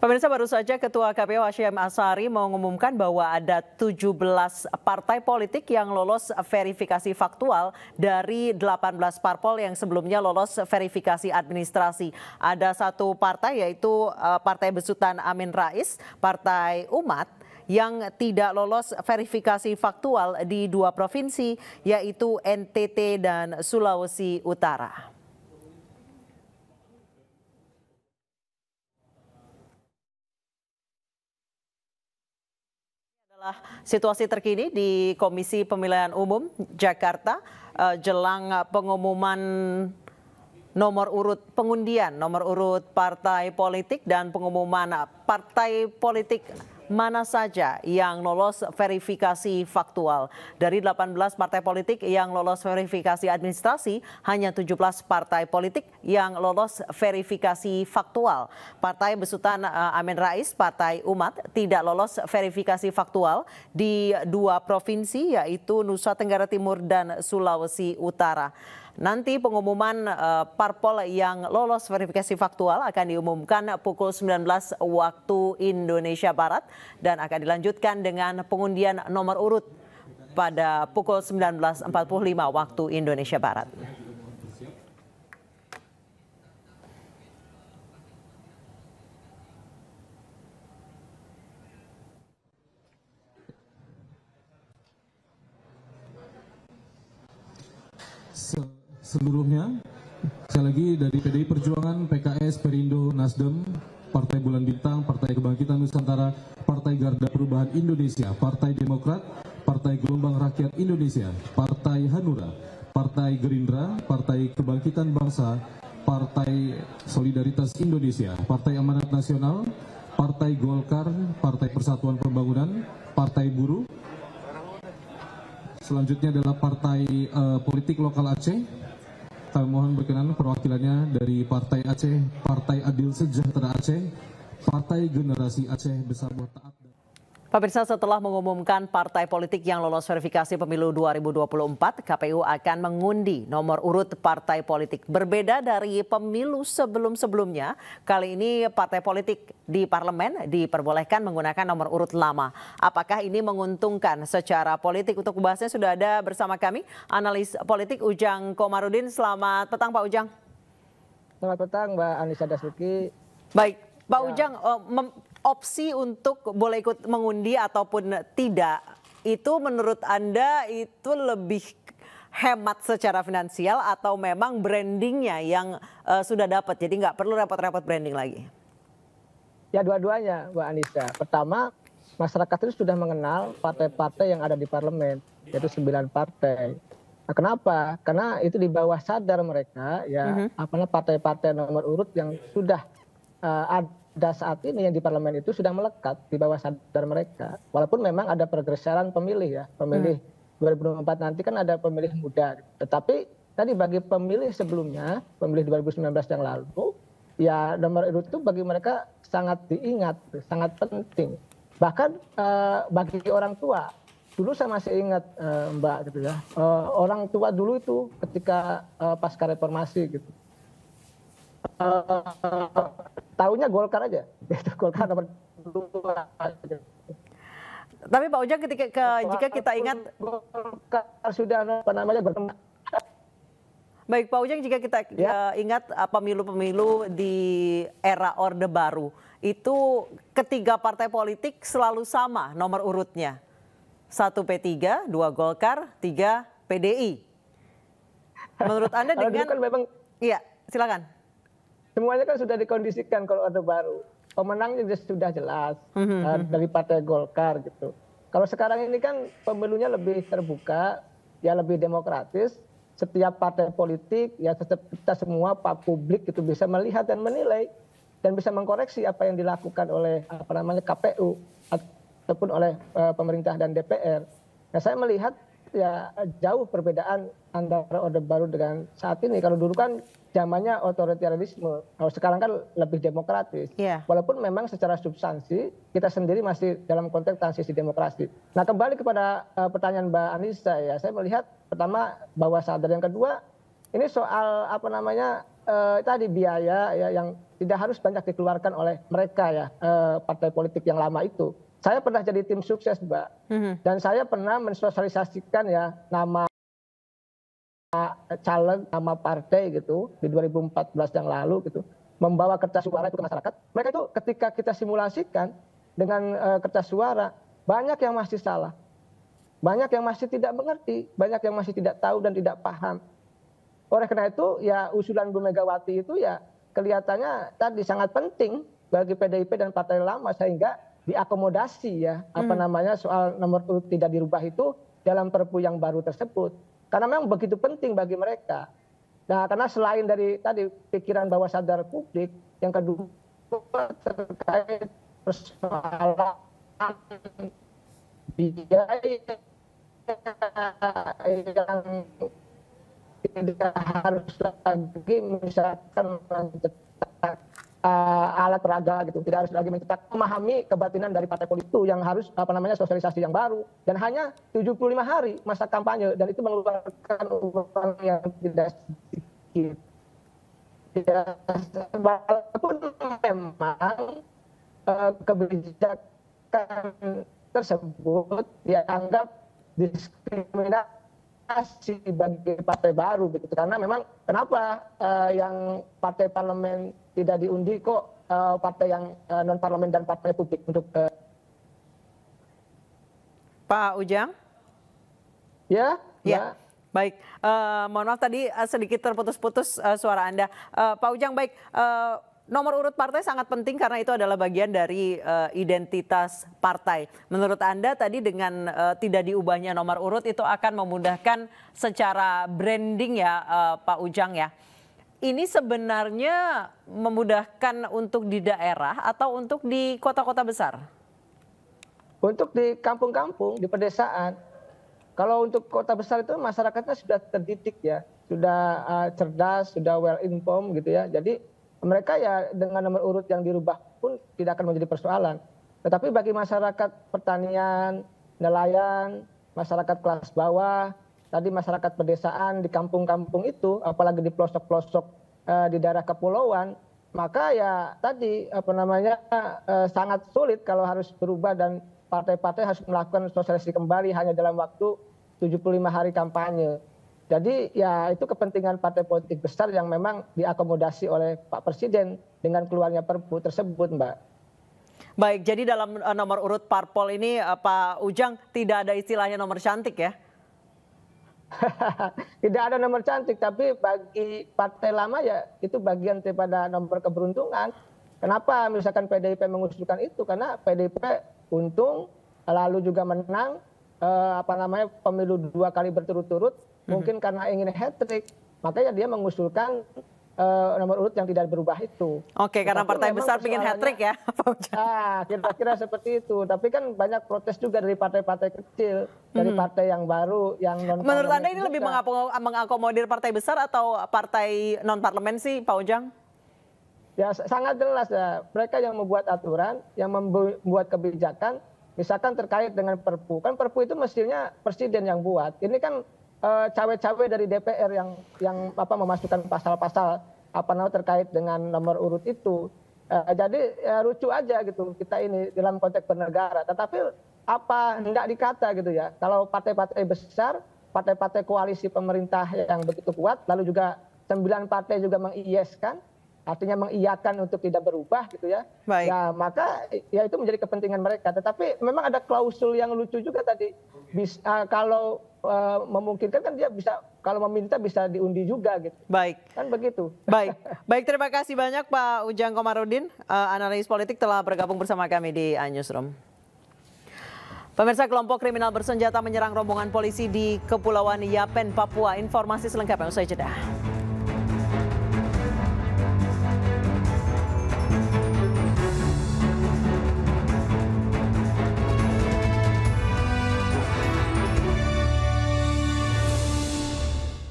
Pemirsa baru saja Ketua KPU Hashim Asari mengumumkan bahwa ada 17 partai politik yang lolos verifikasi faktual dari 18 parpol yang sebelumnya lolos verifikasi administrasi. Ada satu partai yaitu eh, Partai Besutan Amin Rais, Partai Umat, yang tidak lolos verifikasi faktual di dua provinsi yaitu NTT dan Sulawesi Utara. adalah situasi terkini di Komisi Pemilihan Umum Jakarta eh, jelang pengumuman nomor urut pengundian nomor urut partai politik dan pengumuman partai politik mana saja yang lolos verifikasi faktual. Dari 18 partai politik yang lolos verifikasi administrasi, hanya 17 partai politik yang lolos verifikasi faktual. Partai besutan eh, Amin Rais, Partai Umat, tidak lolos verifikasi faktual di dua provinsi yaitu Nusa Tenggara Timur dan Sulawesi Utara. Nanti pengumuman uh, parpol yang lolos verifikasi faktual akan diumumkan pukul 19 waktu Indonesia Barat dan akan dilanjutkan dengan pengundian nomor urut pada pukul 19.45 waktu Indonesia Barat. seluruhnya. Sekali lagi dari PDI Perjuangan, PKS, Perindo, Nasdem, Partai Bulan Bintang, Partai Kebangkitan Nusantara, Partai Garda Perubahan Indonesia, Partai Demokrat, Partai Gelombang Rakyat Indonesia, Partai Hanura, Partai Gerindra, Partai Kebangkitan Bangsa, Partai Solidaritas Indonesia, Partai Amanat Nasional, Partai Golkar, Partai Persatuan Pembangunan, Partai Buruh, selanjutnya adalah Partai uh, Politik Lokal Aceh, kami mohon berkenan perwakilannya dari Partai Aceh, Partai Adil Sejahtera Aceh, Partai Generasi Aceh besar Taat. Pemirsa setelah mengumumkan partai politik yang lolos verifikasi pemilu 2024, KPU akan mengundi nomor urut partai politik. Berbeda dari pemilu sebelum-sebelumnya, kali ini partai politik di parlemen diperbolehkan menggunakan nomor urut lama. Apakah ini menguntungkan secara politik? Untuk membahasnya sudah ada bersama kami analis politik Ujang Komarudin. Selamat petang Pak Ujang. Selamat petang Mbak Anissa Dasuki. Baik, Pak ya. Ujang, eh, opsi untuk boleh ikut mengundi ataupun tidak itu menurut Anda itu lebih hemat secara finansial atau memang brandingnya yang uh, sudah dapat jadi nggak perlu repot-repot branding lagi? Ya dua-duanya Mbak Anissa. Pertama masyarakat itu sudah mengenal partai-partai yang ada di parlemen yaitu sembilan partai. Nah, kenapa? Karena itu di bawah sadar mereka ya mm -hmm. apa partai-partai nomor urut yang sudah uh, eh, ada saat ini yang di parlemen itu sudah melekat di bawah sadar mereka. Walaupun memang ada pergeseran pemilih ya, pemilih hmm. 2024 nanti kan ada pemilih muda. Tetapi tadi bagi pemilih sebelumnya, pemilih 2019 yang lalu, ya nomor urut itu bagi mereka sangat diingat, sangat penting. Bahkan eh, bagi orang tua, dulu saya masih ingat eh, Mbak gitu ya, eh, orang tua dulu itu ketika eh, pasca reformasi gitu Eh, tahunya Golkar aja. Golkar nomor dua. Tapi Pak Ujang ketika ke, jika kita ingat Golkar sudah apa namanya berkembang Baik Pak Ujang, jika kita ya. Eh, ingat eh, pemilu-pemilu di era Orde Baru, itu ketiga partai politik selalu sama nomor urutnya. Satu P3, dua Golkar, tiga PDI. Menurut Anda dengan... Kan iya, silakan semuanya kan sudah dikondisikan kalau ada Baru. Pemenangnya sudah jelas mm -hmm. dari Partai Golkar gitu. Kalau sekarang ini kan pemilunya lebih terbuka, ya lebih demokratis. Setiap partai politik, ya kita semua pak publik itu bisa melihat dan menilai dan bisa mengkoreksi apa yang dilakukan oleh apa namanya KPU ataupun oleh uh, pemerintah dan DPR. Nah, saya melihat ya jauh perbedaan antara Orde Baru dengan saat ini. Kalau dulu kan zamannya otoritarianisme, kalau sekarang kan lebih demokratis. Yeah. Walaupun memang secara substansi kita sendiri masih dalam konteks transisi demokrasi. Nah kembali kepada uh, pertanyaan Mbak Anissa ya, saya melihat pertama bahwa sadar yang kedua ini soal apa namanya uh, tadi biaya ya yang tidak harus banyak dikeluarkan oleh mereka ya uh, partai politik yang lama itu saya pernah jadi tim sukses mbak mm-hmm. dan saya pernah mensosialisasikan ya nama caleg nama partai gitu di 2014 yang lalu gitu membawa kertas suara itu ke masyarakat mereka itu ketika kita simulasikan dengan uh, kertas suara banyak yang masih salah banyak yang masih tidak mengerti banyak yang masih tidak tahu dan tidak paham oleh karena itu ya usulan Bu Megawati itu ya kelihatannya tadi sangat penting bagi PDIP dan partai lama sehingga diakomodasi ya apa hmm. namanya soal nomor urut tidak dirubah itu dalam perpu yang baru tersebut karena memang begitu penting bagi mereka nah karena selain dari tadi pikiran bawah sadar publik yang kedua terkait persoalan biaya yang tidak harus lagi misalkan mencetak uh, alat peraga gitu tidak harus lagi mencetak memahami kebatinan dari partai politik itu yang harus apa namanya sosialisasi yang baru dan hanya 75 hari masa kampanye dan itu mengeluarkan uang yang tidak sedikit ya walaupun memang uh, kebijakan tersebut dianggap diskriminasi bagi partai baru begitu karena memang kenapa uh, yang partai parlemen tidak diundi kok uh, partai yang uh, eh, non parlemen dan partai publik untuk uh... Pak Ujang. Ya. Ya. ya. Baik, uh, mohon maaf tadi uh, sedikit terputus-putus uh, suara Anda. Uh, Pak Ujang, baik, uh, nomor urut partai sangat penting karena itu adalah bagian dari uh, identitas partai. Menurut Anda tadi dengan uh, tidak diubahnya nomor urut itu akan memudahkan secara branding ya uh, Pak Ujang ya ini sebenarnya memudahkan untuk di daerah atau untuk di kota-kota besar? Untuk di kampung-kampung, di pedesaan. Kalau untuk kota besar itu masyarakatnya sudah terdidik ya, sudah uh, cerdas, sudah well informed gitu ya. Jadi mereka ya dengan nomor urut yang dirubah pun tidak akan menjadi persoalan. Tetapi bagi masyarakat pertanian, nelayan, masyarakat kelas bawah, tadi masyarakat pedesaan di kampung-kampung itu apalagi di pelosok-pelosok eh, di daerah kepulauan maka ya tadi apa namanya eh, sangat sulit kalau harus berubah dan partai-partai harus melakukan sosialisasi kembali hanya dalam waktu 75 hari kampanye. Jadi ya itu kepentingan partai politik besar yang memang diakomodasi oleh Pak Presiden dengan keluarnya Perpu tersebut, Mbak. Baik, jadi dalam eh, nomor urut parpol ini Pak Ujang tidak ada istilahnya nomor cantik ya? tidak ada nomor cantik tapi bagi partai lama ya itu bagian daripada nomor keberuntungan kenapa misalkan PDIP mengusulkan itu karena PDIP untung lalu juga menang eh, apa namanya pemilu dua kali berturut-turut mhm. mungkin karena ingin hat trick makanya dia mengusulkan uh, nomor urut yang tidak berubah itu. Oke, Tetapi karena partai besar ingin hat trick ya, Pak ah, Ujang. Ah, kira-kira seperti itu. Tapi kan banyak protes juga dari partai-partai kecil, hmm. dari partai yang baru, yang non. Menurut anda ini lebih mengakomodir partai besar atau partai non parlemen sih, Pak Ujang? Ya sangat jelas ya. Mereka yang membuat aturan, yang membuat kebijakan, misalkan terkait dengan Perpu, kan Perpu itu mestinya presiden yang buat. Ini kan eh, cawe-cawe dari DPR yang yang apa memasukkan pasal-pasal apa namanya terkait dengan nomor urut itu. Uh, jadi ya, lucu aja gitu kita ini dalam konteks bernegara. Tetapi apa hendak dikata gitu ya. Kalau partai-partai besar, partai-partai koalisi pemerintah yang begitu kuat, lalu juga sembilan partai juga mengiyeskan, artinya mengiyakan untuk tidak berubah gitu ya. Baik. Ya maka ya itu menjadi kepentingan mereka. Tetapi memang ada klausul yang lucu juga tadi. Bis, uh, kalau Eh, memungkinkan kan dia bisa kalau meminta bisa diundi juga gitu. Baik. Kan begitu. Baik. Baik, terima kasih banyak Pak Ujang Komarudin, eh, analis politik telah bergabung bersama kami di Newsroom. Pemirsa kelompok kriminal bersenjata menyerang rombongan polisi di Kepulauan Yapen, Papua. Informasi selengkapnya usai jeda.